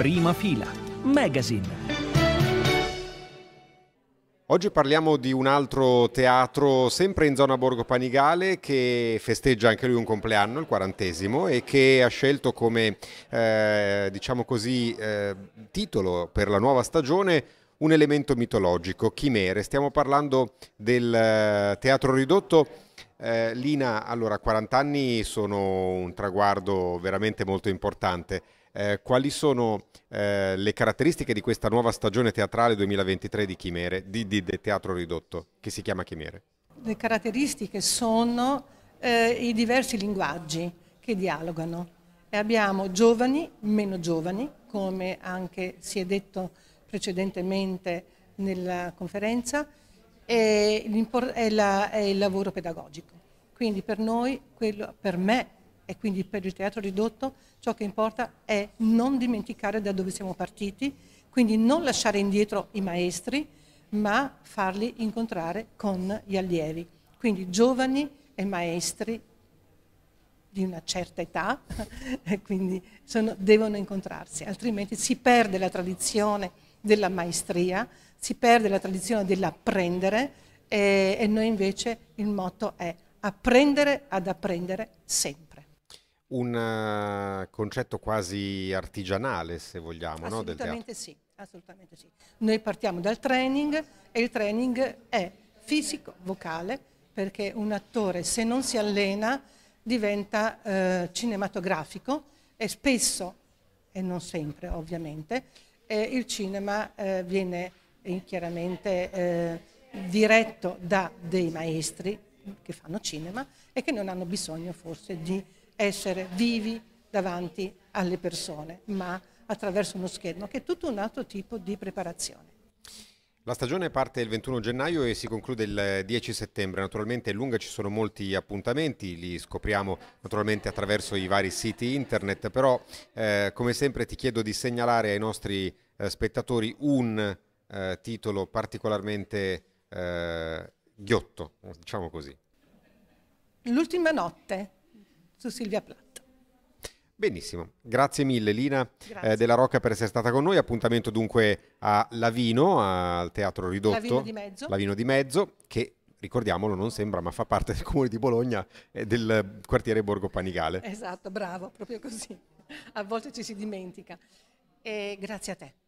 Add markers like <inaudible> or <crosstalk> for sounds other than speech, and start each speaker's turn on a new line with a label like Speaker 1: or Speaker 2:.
Speaker 1: Prima fila. Magazine. Oggi parliamo di un altro teatro sempre in zona Borgo Panigale che festeggia anche lui un compleanno, il quarantesimo, e che ha scelto come eh, diciamo così, eh, titolo per la nuova stagione un elemento mitologico, chimere. Stiamo parlando del eh, teatro ridotto. Eh, Lina, allora 40 anni sono un traguardo veramente molto importante eh, quali sono eh, le caratteristiche di questa nuova stagione teatrale 2023 di Chimere, di, di, di Teatro Ridotto, che si chiama Chimere?
Speaker 2: Le caratteristiche sono eh, i diversi linguaggi che dialogano. E abbiamo giovani, meno giovani, come anche si è detto precedentemente nella conferenza, e, è la, è il lavoro pedagogico. Quindi per noi, quello, per me e quindi per il teatro ridotto ciò che importa è non dimenticare da dove siamo partiti, quindi non lasciare indietro i maestri, ma farli incontrare con gli allievi. Quindi giovani e maestri di una certa età, <laughs> quindi sono, devono incontrarsi, altrimenti si perde la tradizione della maestria, si perde la tradizione dell'apprendere e, e noi invece il motto è apprendere ad apprendere sempre
Speaker 1: un eh, concetto quasi artigianale, se vogliamo, no, del
Speaker 2: Sì, assolutamente sì. Noi partiamo dal training e il training è fisico, vocale, perché un attore se non si allena diventa eh, cinematografico e spesso, e non sempre ovviamente, eh, il cinema eh, viene eh, chiaramente eh, diretto da dei maestri che fanno cinema e che non hanno bisogno forse di essere vivi davanti alle persone, ma attraverso uno schermo, che è tutto un altro tipo di preparazione.
Speaker 1: La stagione parte il 21 gennaio e si conclude il 10 settembre, naturalmente è lunga, ci sono molti appuntamenti, li scopriamo naturalmente attraverso i vari siti internet, però eh, come sempre ti chiedo di segnalare ai nostri eh, spettatori un eh, titolo particolarmente eh, ghiotto, diciamo così.
Speaker 2: L'ultima notte su Silvia Platt.
Speaker 1: Benissimo, grazie mille Lina eh, grazie. Eh, della Rocca per essere stata con noi. Appuntamento dunque a Lavino, al Teatro Ridotto. Lavino di Mezzo. Lavino di Mezzo, che ricordiamolo non sembra, ma fa parte del comune di Bologna e del quartiere Borgo Panigale.
Speaker 2: Esatto, bravo, proprio così. A volte ci si dimentica. E grazie a te.